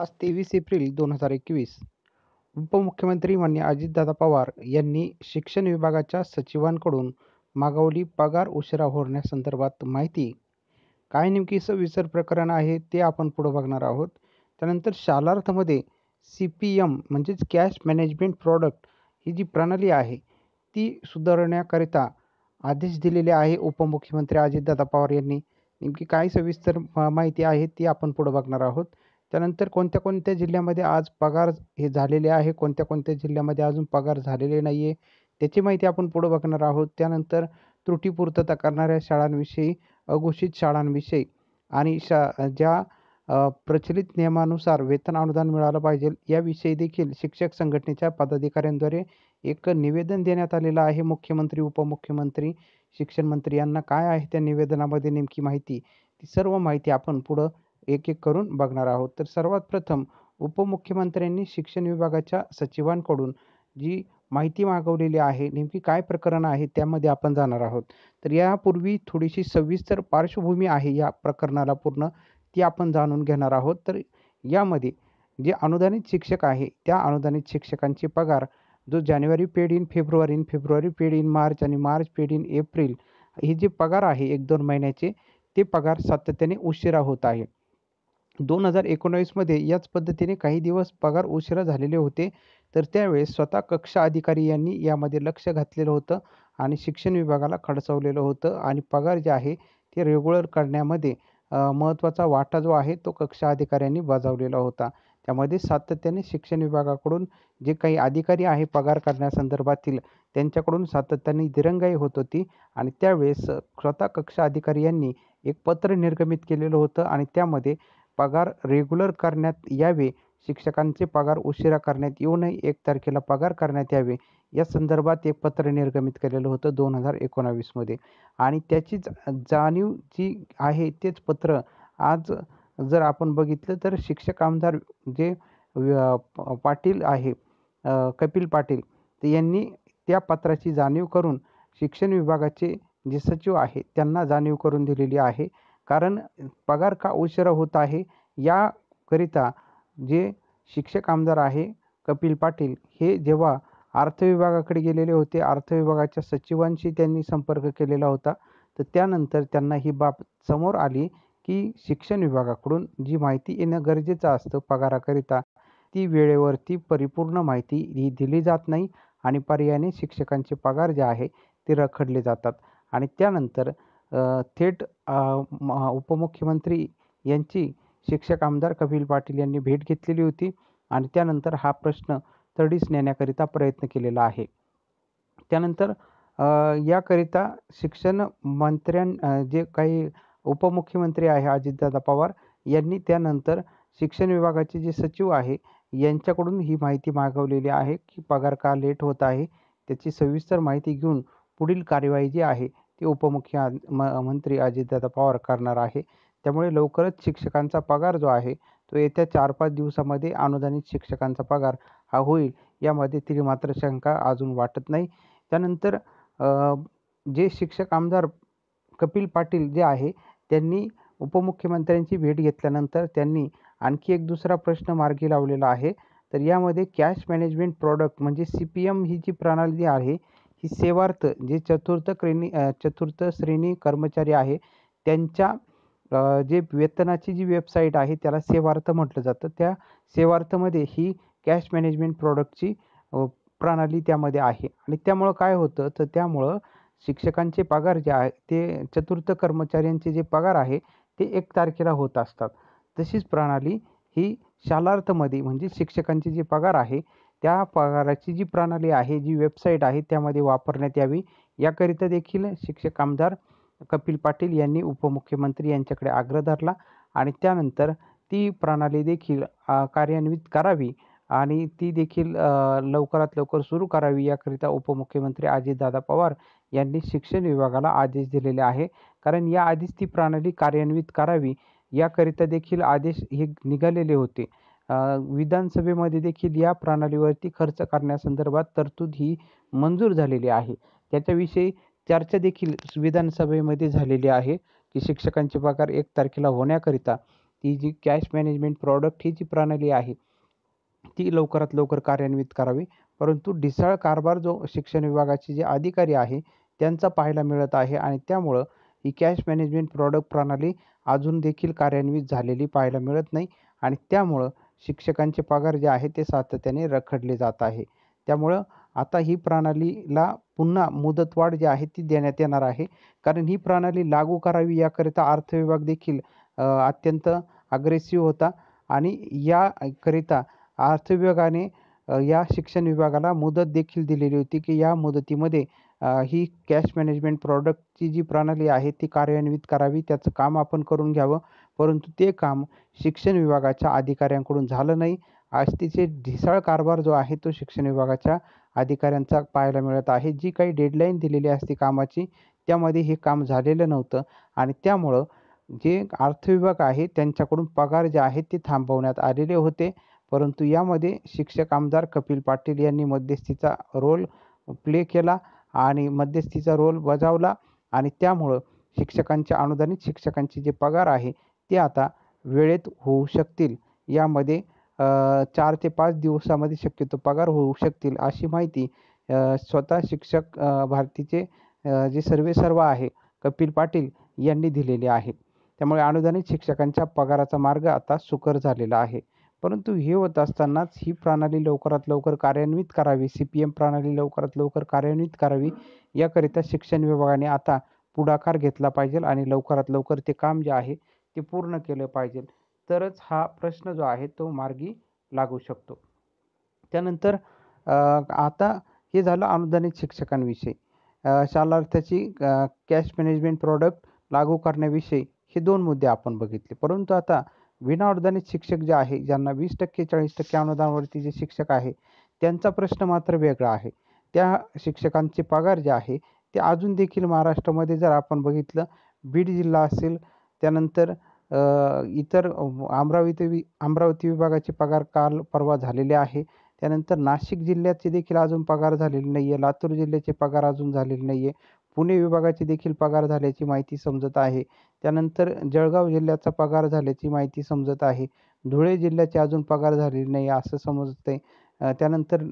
आज तेवीस एप्रिल दोन हजार एकवीस उपमुख्यमंत्री मान्य अजितदादा पवार यांनी शिक्षण विभागाच्या सचिवांकडून मागवली पगार उशिरा होण्यासंदर्भात माहिती काय नेमकी सविस्तर प्रकरण आहे ते आपण पुढं बघणार आहोत त्यानंतर शालार्थमध्ये सी पी एम म्हणजेच कॅश मॅनेजमेंट प्रॉडक्ट ही जी प्रणाली आहे ती सुधारण्याकरिता आदेश दिलेले आहे उपमुख्यमंत्री अजितदादा पवार यांनी नेमकी काय सविस्तर माहिती आहे ती आपण पुढं बघणार आहोत त्यानंतर कोणत्या कोणत्या जिल्ह्यामध्ये आज पगार हे झालेले आहे कोणत्या कोणत्या जिल्ह्यामध्ये अजून पगार झालेले नाही आहे त्याची माहिती आपण पुढं बघणार आहोत त्यानंतर त्रुटी पूर्तता करणाऱ्या शाळांविषयी अघोषित शाळांविषयी आणि शा ज्या प्रचलित नियमानुसार वेतन अनुदान मिळालं पाहिजे याविषयी देखील शिक्षक संघटनेच्या पदाधिकाऱ्यांद्वारे एक निवेदन देण्यात आलेलं आहे मुख्यमंत्री उपमुख्यमंत्री शिक्षण मंत्री यांना काय आहे त्या निवेदनामध्ये नेमकी माहिती ती सर्व माहिती आपण पुढं एक एक करून बघणार आहोत तर सर्वात प्रथम उपमुख्यमंत्र्यांनी शिक्षण विभागाच्या सचिवांकडून जी माहिती मागवलेली आहे नेमकी काय प्रकरण आहे त्यामध्ये आपण जाणार आहोत तर यापूर्वी थोडीशी सविस्तर पार्श्वभूमी आहे या प्रकरणाला पूर्ण ती आपण जाणून घेणार आहोत तर यामध्ये जे अनुदानित शिक्षक आहे त्या अनुदानित शिक्षकांचे पगार जो जानेवारी पेड इन फेब्रुवारी इन फेब्रुवारी पेड इन मार्च आणि मार्च पेड इन एप्रिल हे जे पगार आहे एक दोन महिन्याचे ते पगार सातत्याने उशिरा होत आहे दोन हजार एकोणावीसमध्ये याच पद्धतीने काही दिवस पगार उशिरा झालेले होते तर त्यावेळेस स्वतः कक्षा अधिकारी यांनी यामध्ये लक्ष घातलेलं होतं आणि शिक्षण विभागाला खडसवलेलं होतं आणि पगार जे आहे ते रेग्युलर करण्यामध्ये महत्त्वाचा वाटा जो आहे तो कक्षा अधिकाऱ्यांनी बजावलेला होता त्यामध्ये सातत्याने शिक्षण विभागाकडून जे काही अधिकारी आहे पगार करण्यासंदर्भातील त्यांच्याकडून सातत्याने दिरंगाई होत होती आणि त्यावेळेस स्वतः कक्षा अधिकारी यांनी एक पत्र निर्गमित केलेलं होतं आणि त्यामध्ये पगार रेग्युलर करण्यात यावे शिक्षकांचे पगार उशिरा करण्यात येऊ नये एक तारखेला पगार करण्यात यावे या संदर्भात एक पत्र निर्गमित केलेलं होतं दोन हजार एकोणावीसमध्ये आणि त्याची जाणीव जी आहे तेच पत्र आज जर आपण बघितलं तर शिक्षक आमदार जे पाटील आहे कपिल पाटील यांनी त्या पत्राची जाणीव करून शिक्षण विभागाचे जे सचिव आहे त्यांना जाणीव करून दिलेली आहे कारण पगार का उशिरा होत आहे याकरिता जे शिक्षक आमदार आहे कपिल पाटील हे जेव्हा अर्थ विभागाकडे गेलेले होते अर्थ विभागाच्या सचिवांशी त्यांनी संपर्क केलेला होता तर त्यानंतर त्यांना ही बाब समोर आली की शिक्षण विभागाकडून जी माहिती येणं गरजेचं असतं पगाराकरिता ती वेळेवरती परिपूर्ण माहिती ही दिली जात नाही आणि पर्यायाने शिक्षकांचे पगार जे आहे ते रखडले जातात आणि त्यानंतर थेट उपमुख्यमंत्री यांची शिक्षक आमदार कपिल पाटील यांनी भेट घेतलेली होती आणि त्यानंतर हा प्रश्न तडीस नेण्याकरिता प्रयत्न केलेला आहे त्यानंतर याकरिता शिक्षण मंत्र्यां जे काही उपमुख्यमंत्री आहे अजितदादा पवार यांनी त्यानंतर शिक्षण विभागाचे जे सचिव आहे यांच्याकडून ही माहिती मागवलेली आहे की पगार का लेट होत आहे त्याची सविस्तर माहिती घेऊन पुढील कार्यवाही जी आहे ते उपमुख्य म मंत्री अजितदादा पवार करणार आहे त्यामुळे लवकरच शिक्षकांचा पगार जो आहे तो येत्या चार पाच दिवसामध्ये अनुदानित शिक्षकांचा पगार हा होईल यामध्ये तरी मात्र शंका अजून वाटत नाही त्यानंतर जे शिक्षक आमदार कपिल पाटील जे आहे त्यांनी उपमुख्यमंत्र्यांची भेट घेतल्यानंतर त्यांनी आणखी एक दुसरा प्रश्न मार्गी लावलेला आहे तर यामध्ये कॅश मॅनेजमेंट प्रॉडक्ट म्हणजे सी पी एम ही जी प्रणाली आहे सेवार्थ जे चतुर्थ क्रेणी चतुर्थ श्रेणी कर्मचारी आहे त्यांच्या जे वेतनाची जी वेबसाईट आहे त्याला सेवार्थ म्हटलं जातं त्या सेवार्थमध्ये ही कॅश मॅनेजमेंट प्रॉडक्टची प्रणाली त्यामध्ये आहे आणि त्यामुळं काय होतं तर त्यामुळं शिक्षकांचे पगार जे आहे ते चतुर्थ कर्मचाऱ्यांचे जे पगार आहे ते एक तारखेला होत असतात तशीच प्रणाली ही शालार्थमध्ये म्हणजे शिक्षकांचे जे पगार आहे त्या पगाराची जी प्रणाली आहे जी वेबसाईट आहे त्यामध्ये वापरण्यात यावी याकरिता देखील शिक्षक आमदार कपिल पाटील यांनी उपमुख्यमंत्री यांच्याकडे आग्रह धरला आणि त्यानंतर ती प्रणाली देखील कार्यान्वित करावी आणि ती देखील लवकरात लवकर सुरू करावी याकरिता उपमुख्यमंत्री अजितदादा पवार यांनी शिक्षण विभागाला आदेश दिलेले आहे कारण याआधीच ती प्रणाली कार्यान्वित करावी याकरिता देखील आदेश हे निघालेले होते विधानसभेमध्ये देखील या प्रणालीवरती खर्च करण्यासंदर्भात तरतूद ही मंजूर झालेली आहे त्याच्याविषयी चर्चा देखील विधानसभेमध्ये झालेली आहे की शिक्षकांचे पगार एक तारखेला होण्याकरिता ती जी कॅश मॅनेजमेंट प्रॉडक्ट ही जी प्रणाली आहे ती लवकरात लवकर कार्यान्वित करावी परंतु ढिसाळ कारभार जो शिक्षण विभागाचे जे अधिकारी आहे त्यांचा पाहायला मिळत आहे आणि त्यामुळं ही कॅश मॅनेजमेंट प्रॉडक्ट प्रणाली अजून देखील कार्यान्वित झालेली पाहायला मिळत नाही आणि त्यामुळं शिक्षकांचे पगार जे आहे ते सातत्याने रखडले जात आहे त्यामुळं आता ही प्रणालीला पुन्हा मुदतवाढ जी आहे ती देण्यात येणार आहे कारण ही प्रणाली लागू करावी याकरिता अर्थविभाग देखील अत्यंत अग्रेसिव्ह होता आणि याकरिता अर्थविभागाने या शिक्षण विभागाला मुदत देखील दिलेली होती की या मुदतीमध्ये ही कॅश मॅनेजमेंट प्रॉडक्टची जी प्रणाली आहे ती कार्यान्वित करावी त्याचं काम आपण करून घ्यावं परंतु ते काम शिक्षण विभागाच्या अधिकाऱ्यांकडून झालं नाही आज तिचे ढिसाळ कारभार जो आहे तो शिक्षण विभागाच्या अधिकाऱ्यांचा पाहायला मिळत आहे जी काही डेडलाईन दिलेली असते कामाची त्यामध्ये हे काम झालेलं नव्हतं आणि त्यामुळं जे अर्थविभाग आहे त्यांच्याकडून पगार जे आहेत ते थांबवण्यात आलेले होते परंतु यामध्ये शिक्षक आमदार कपिल पाटील यांनी मध्यस्थीचा रोल प्ले केला आणि मध्यस्थीचा रोल बजावला आणि त्यामुळं शिक्षकांच्या अनुदानित शिक्षकांचे जे पगार आहे ते आता वेळेत होऊ शकतील यामध्ये चार ते पाच दिवसामध्ये शक्यतो पगार होऊ शकतील अशी माहिती स्वतः शिक्षक भारतीचे जे सर्वे सर्व आहे कपिल पाटील यांनी दिलेले आहे त्यामुळे अनुदानित शिक्षकांच्या पगाराचा मार्ग आता सुकर झालेला आहे परंतु हे होत असतानाच ही प्रणाली लवकरात लवकर कार्यान्वित करावी सी पी एम प्रणाली लवकरात लवकर कार्यान्वित करावी याकरिता शिक्षण विभागाने आता पुढाकार घेतला पाहिजे आणि लवकरात लवकर ते काम जे आहे ते पूर्ण केलं पाहिजे तरच हा प्रश्न जो आहे तो मार्गी लागू शकतो त्यानंतर आता हे झालं अनुदानित शिक्षकांविषयी अर्थाची कॅश मॅनेजमेंट प्रॉडक्ट लागू करण्याविषयी हे दोन मुद्दे आपण बघितले परंतु आता विनाअनुदानित शिक्षक जे आहे ज्यांना वीस टक्के चाळीस टक्के अनुदानावरती जे शिक्षक आहे त्यांचा प्रश्न मात्र वेगळा आहे त्या शिक्षकांचे पगार जे आहे ते अजून देखील महाराष्ट्रामध्ये जर आपण बघितलं बीड जिल्हा असेल त्यानंतर इतर अमरावती वि अमरावती विभागाचे पगार काल परवा झालेले आहे त्यानंतर नाशिक जिल्ह्याचे देखील अजून पगार झालेले नाही आहे लातूर जिल्ह्याचे पगार अजून झालेले नाही आहे पुणे विभागाचे देखील पगार झाल्याची माहिती समजत आहे त्यानंतर जळगाव जिल्ह्याचा पगार झाल्याची माहिती समजत आहे धुळे जिल्ह्याचे अजून पगार झालेले नाही असं समजते त्यानंतर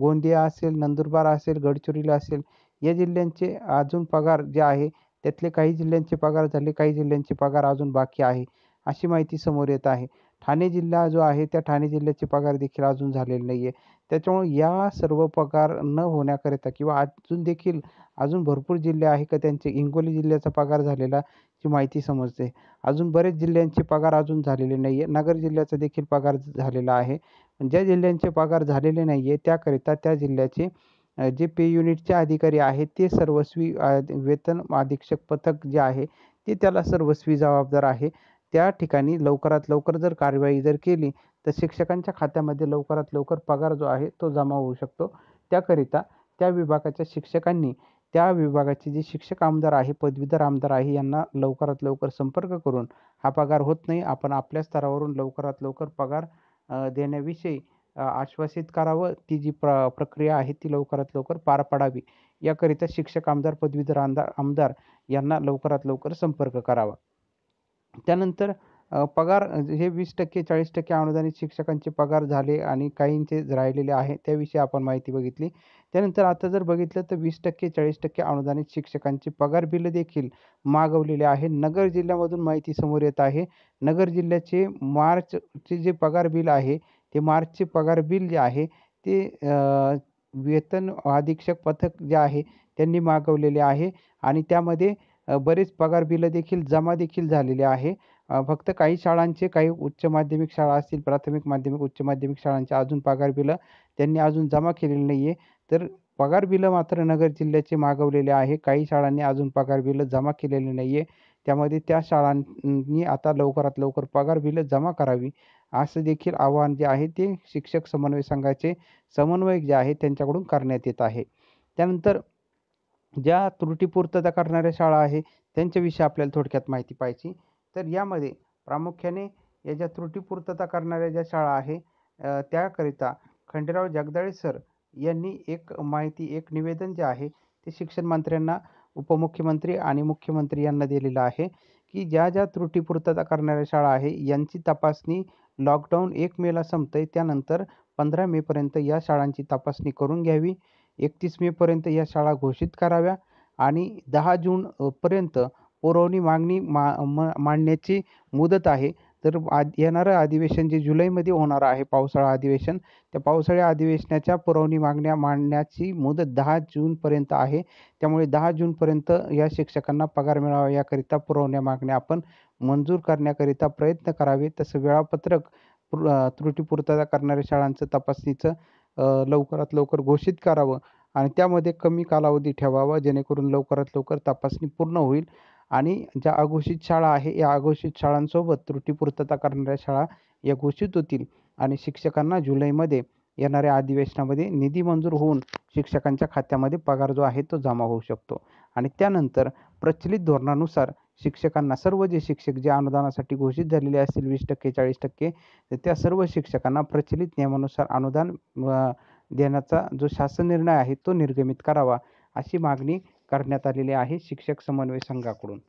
गोंदिया असेल नंदुरबार असेल गडचिरोली असेल या जिल्ह्यांचे अजून पगार जे आहे त्यातले काही जिल्ह्यांचे पगार झाले काही जिल्ह्यांचे पगार अजून बाकी आहे अशी माहिती समोर येत आहे ठाणे जिल्हा जो आहे त्या ठाणे जिल्ह्याचे पगार देखील अजून झालेले नाही आहे त्याच्यामुळे या सर्व पगार न होण्याकरिता किंवा अजून देखील अजून भरपूर जिल्हे आहे का त्यांचे हिंगोली जिल्ह्याचा पगार झालेला ही माहिती समजते अजून बरेच जिल्ह्यांचे पगार अजून झालेले नाही आहे नगर जिल्ह्याचा देखील पगार झालेला आहे ज्या जिल्ह्यांचे पगार झालेले नाही आहे त्याकरिता त्या जिल्ह्याचे जे पे युनिटचे अधिकारी आहेत ते सर्वस्वी वेतन अधीक्षक पथक जे आहे ते त्याला सर्वस्वी जबाबदार आहे त्या ठिकाणी लवकरात लवकर जर कारवाई जर केली तर शिक्षकांच्या खात्यामध्ये लवकरात लवकर पगार जो आहे तो जमा होऊ शकतो त्याकरिता त्या विभागाच्या शिक्षकांनी त्या विभागाचे जे शिक्षक आमदार आहे पदवीधर आमदार आहे यांना लवकरात लवकर संपर्क करून हा पगार होत नाही आपण आपल्या स्तरावरून लवकरात लवकर पगार देण्याविषयी आश्वासित करावं ती जी प्र प्रक्रिया आहे ती लवकरात लवकर पार पाडावी याकरिता शिक्षक आमदार पदवीधर आमदार आमदार यांना लवकरात लवकर संपर्क करावा त्यानंतर पगार हे वीस टक्के चाळीस टक्के अनुदानित शिक्षकांचे पगार झाले आणि काहींचे राहिलेले आहे त्याविषयी आपण माहिती बघितली त्यानंतर आता जर बघितलं तर वीस टक्के चाळीस टक्के अनुदानित शिक्षकांचे पगार बिल देखील मागवलेले आहे नगर जिल्ह्यामधून माहिती समोर येत आहे नगर जिल्ह्याचे मार्चचे जे पगार बिल आहे ते मार्चचे पगार बिल जे आहे ते वेतन अधीक्षक पथक जे आहे त्यांनी मागवलेले आहे आणि त्यामध्ये बरेच पगार बिलं देखील जमा देखील झालेले आहे फक्त काही शाळांचे काही उच्च माध्यमिक शाळा असतील प्राथमिक माध्यमिक उच्च माध्यमिक शाळांचे अजून पगार बिलं त्यांनी अजून जमा केलेली नाही आहे तर पगार बिलं मात्र नगर जिल्ह्याचे मागवलेले आहे काही शाळांनी अजून पगार बिलं जमा केलेले नाही आहे त्यामध्ये त्या शाळांनी आता लवकरात लवकर पगार बिलं जमा करावी असं देखील आवाहन जे आहे ते शिक्षक समन्वय संघाचे समन्वयक जे आहे त्यांच्याकडून करण्यात येत आहे त्यानंतर ज्या त्रुटीपूर्तता करणाऱ्या शाळा आहे त्यांच्याविषयी आपल्याला थोडक्यात माहिती पाहिजे तर यामध्ये प्रामुख्याने या ज्या त्रुटीपूर्तता करणाऱ्या ज्या शाळा आहे त्याकरिता खंडेराव जगदाळे सर यांनी एक माहिती एक निवेदन जे आहे ते शिक्षण मंत्र्यांना उपमुख्यमंत्री आणि मुख्यमंत्री यांना दिलेलं आहे की ज्या ज्या त्रुटीपूर्तता करणाऱ्या शाळा आहे यांची तपासणी लॉकडाऊन एक मेला संपते त्यानंतर पंधरा मेपर्यंत या शाळांची तपासणी करून घ्यावी एकतीस मेपर्यंत या शाळा घोषित कराव्या आणि दहा जूनपर्यंत पुरवणी मागणी मा मांडण्याची मुदत आहे तर आद येणारं अधिवेशन जे जुलैमध्ये होणार आहे पावसाळा अधिवेशन त्या पावसाळी अधिवेशनाच्या पुरवणी मागण्या मांडण्याची मुदत दहा जूनपर्यंत आहे त्यामुळे दहा जूनपर्यंत या शिक्षकांना पगार मिळावा याकरिता पुरवण्या मागण्या आपण मंजूर करण्याकरिता प्रयत्न करावे तसं वेळापत्रक त्रुटीपूर्तता करणाऱ्या शाळांचं तपासणीचं लवकरात लवकर घोषित करावं आणि त्यामध्ये कमी कालावधी ठेवावा जेणेकरून लवकरात लवकर तपासणी पूर्ण होईल आणि ज्या अघोषित शाळा आहे या अघोषित शाळांसोबत त्रुटी पूर्तता करणाऱ्या शाळा या घोषित होतील आणि शिक्षकांना जुलैमध्ये येणाऱ्या अधिवेशनामध्ये निधी मंजूर होऊन शिक्षकांच्या खात्यामध्ये पगार जो आहे तो जमा होऊ शकतो आणि त्यानंतर प्रचलित धोरणानुसार शिक्षकांना सर्व जे शिक्षक जे अनुदानासाठी घोषित झालेले असतील वीस टक्के चाळीस टक्के तर त्या सर्व शिक्षकांना प्रचलित नियमानुसार अनुदान देण्याचा जो शासन निर्णय आहे तो निर्गमित करावा अशी मागणी करण्यात आलेले आहे शिक्षक समन्वय संघाकडून